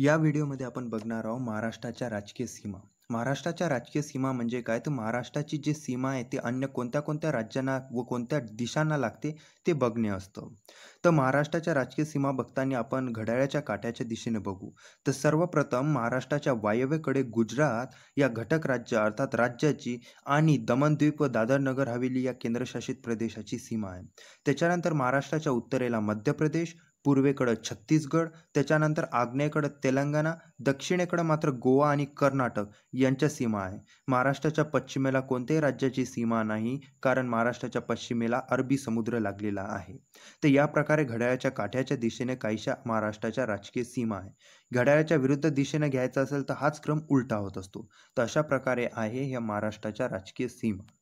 या व्हिडिओमध्ये आपण बघणार आहोत महाराष्ट्राच्या राजकीय सीमा महाराष्ट्राच्या राजकीय सीमा म्हणजे काय तर महाराष्ट्राची जी सीमा आहे ती अन्य कोणत्या कोणत्या राज्यांना व कोणत्या दिशांना लागते ते बघणे असतं तर महाराष्ट्राच्या राजकीय सीमा बघताना आपण घड्याळ्याच्या काट्याच्या दिशेने बघू तर सर्वप्रथम महाराष्ट्राच्या वायव्येकडे गुजरात या घटक राज्य अर्थात राज्याची आणि दमनद्वीप व दादर नगर हवेली या केंद्रशासित प्रदेशाची सीमा आहे त्याच्यानंतर महाराष्ट्राच्या उत्तरेला मध्य प्रदेश पूर्वेकडं छत्तीसगड त्याच्यानंतर आग्नेयकडं तेलंगणा दक्षिणेकडं मात्र गोवा आणि कर्नाटक यांच्या सीमा आहे महाराष्ट्राच्या पश्चिमेला कोणत्याही राज्याची सीमा नाही कारण महाराष्ट्राच्या पश्चिमेला अरबी समुद्र लागलेला आहे तर या प्रकारे घड्याळाच्या काठ्याच्या दिशेने काहीशा महाराष्ट्राच्या राजकीय सीमा आहे घड्याळाच्या विरुद्ध दिशेने घ्यायचा असेल तर हाच क्रम उलटा होत असतो तर अशा प्रकारे आहे ह्या महाराष्ट्राच्या राजकीय सीमा